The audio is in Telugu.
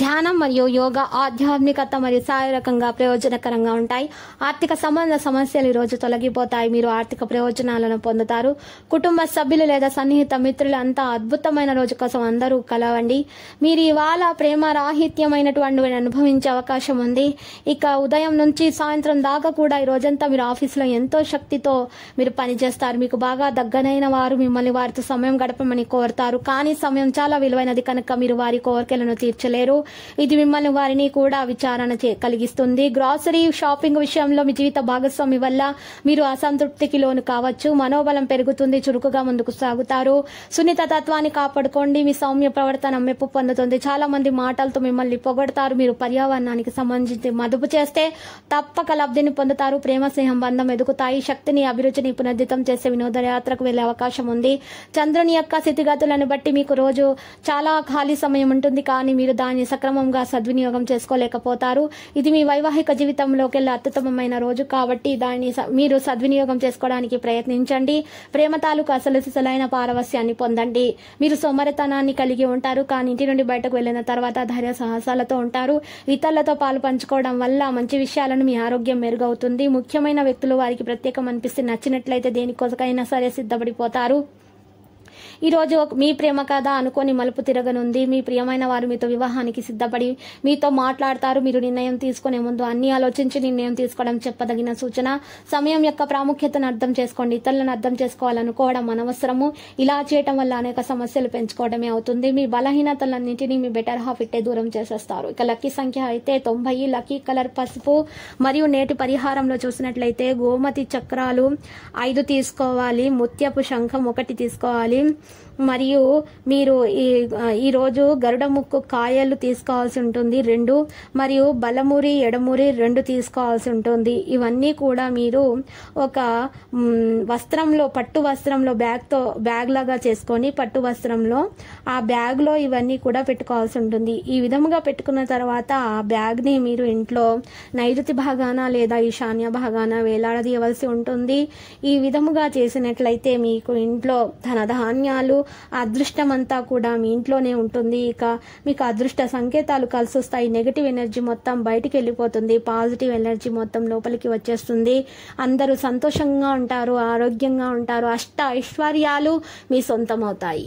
ధ్యానం మరియు యోగ ఆధ్యాత్మికత మరియు శారీరకంగా ప్రయోజనకరంగా ఉంటాయి ఆర్థిక సంబంధ సమస్యలు ఈరోజు తొలగిపోతాయి మీరు ఆర్థిక ప్రయోజనాలను పొందుతారు కుటుంబ సభ్యులు లేదా సన్నిహిత మిత్రులు అంతా అద్భుతమైన రోజు కోసం అందరూ కలవండి మీరు ఇవాళ ప్రేమ రాహిత్యమైనటువంటి అనుభవించే అవకాశం ఉంది ఇక ఉదయం నుంచి సాయంత్రం దాకా కూడా ఈ రోజంతా మీరు ఆఫీసులో ఎంతో శక్తితో మీరు పనిచేస్తారు మీకు బాగా దగ్గరైన వారు మిమ్మల్ని వారితో సమయం గడపమని కోరుతారు కానీ సమయం చాలా విలువైనది కనుక మీరు వారి కోరికలను తీర్చలేరు ఇది మిమ్మల్ని వారిని కూడా విచారణ కలిగిస్తుంది గ్రాసరీ షాపింగ్ విషయంలో మీ జీవిత భాగస్వామి వల్ల మీరు అసంతృప్తికి లోను కావచ్చు మనోబలం పెరుగుతుంది చురుకుగా ముందుకు సాగుతారు సున్నిత తత్వాన్ని కాపాడుకోండి మీ సౌమ్య ప్రవర్తన మెప్పు పొందుతుంది చాలా మంది మాటలతో మిమ్మల్ని పొగడతారు మీరు పర్యావరణానికి సంబంధించి మదుపు చేస్తే తప్పక లబ్ధిని పొందుతారు ప్రేమ స్నేహం బంధం ఎదుగుతాయి శక్తిని అభిరుచిని పునర్దితం చేసే వినోదయాత్రకు వెళ్లే అవకాశం ఉంది చంద్రుని యొక్క స్థితిగతులను బట్టి మీకు రోజు చాలా ఖాళీ సమయం ఉంటుంది కానీ మీరు దాన్ని సక్రమంగా సద్వినియోగం చేసుకోలేకపోతారు ఇది మీ వైవాహిక జీవితంలోకెళ్ళి అత్యుత్తమమైన రోజు కాబట్టి దాన్ని మీరు సద్వినియోగం చేసుకోవడానికి ప్రయత్నించండి ప్రేమ తాలూకు అసలు సిసలైన పారవస్యాన్ని పొందండి మీరు సోమరితనాన్ని కలిగి ఉంటారు కానీ ఇంటి నుండి బయటకు వెళ్లిన తర్వాత ధైర్య సాహసాలతో ఉంటారు ఇతరులతో పాలు పంచుకోవడం వల్ల మంచి విషయాలను మీ ఆరోగ్యం మెరుగవుతుంది ముఖ్యమైన వ్యక్తులు వారికి ప్రత్యేకం అనిపిస్తే నచ్చినట్లయితే దేనికోసకైనా సరే సిద్ధపడిపోతారు ఈరోజు మీ ప్రేమ కథ అనుకోని మలుపు తిరగనుంది మీ ప్రియమైన వారు మీతో వివాహానికి సిద్ధపడి మీతో మాట్లాడతారు మీరు నిర్ణయం తీసుకునే ముందు అన్ని ఆలోచించి నిర్ణయం తీసుకోవడం చెప్పదగిన సూచన సమయం యొక్క ప్రాముఖ్యతను అర్థం చేసుకోండి ఇతరులను అర్థం చేసుకోవాలనుకోవడం అనవసరము ఇలా చేయటం వల్ల అనేక సమస్యలు పెంచుకోవడమే అవుతుంది మీ బలహీనతలన్నింటినీ మీ బెటర్ హాఫ్ ఇట్టే దూరం చేసేస్తారు ఇక లక్కీ సంఖ్య అయితే తొంభై లక్కీ కలర్ పసుపు మరియు నేటి పరిహారంలో చూసినట్లయితే గోమతి చక్రాలు ఐదు తీసుకోవాలి ముత్యపు శంఖం ఒకటి తీసుకోవాలి మరియు మీరు ఈ ఈరోజు గరుడ ముక్కు కాయలు తీసుకోవాల్సి ఉంటుంది రెండు మరియు బలమూరి ఎడమూరి రెండు తీసుకోవాల్సి ఉంటుంది ఇవన్నీ కూడా మీరు ఒక వస్త్రంలో పట్టు వస్త్రంలో బ్యాగ్తో బ్యాగ్ లాగా చేసుకొని పట్టు వస్త్రంలో ఆ బ్యాగ్లో ఇవన్నీ కూడా పెట్టుకోవాల్సి ఉంటుంది ఈ విధముగా పెట్టుకున్న తర్వాత ఆ బ్యాగ్ని మీరు ఇంట్లో నైరుతి భాగాన లేదా ఈశాన్య భాగాన వేలాడదీయవలసి ఉంటుంది ఈ విధముగా చేసినట్లయితే మీకు ఇంట్లో ధనధాన్య ధాన్యాలు అదృష్టం అంతా కూడా మీ ఇంట్లోనే ఉంటుంది ఇక మీకు అదృష్ట సంకేతాలు కలిసి వస్తాయి నెగిటివ్ ఎనర్జీ మొత్తం బయటికి వెళ్ళిపోతుంది పాజిటివ్ ఎనర్జీ మొత్తం లోపలికి వచ్చేస్తుంది అందరూ సంతోషంగా ఉంటారు ఆరోగ్యంగా ఉంటారు అష్ట ఐశ్వర్యాలు మీ సొంతమవుతాయి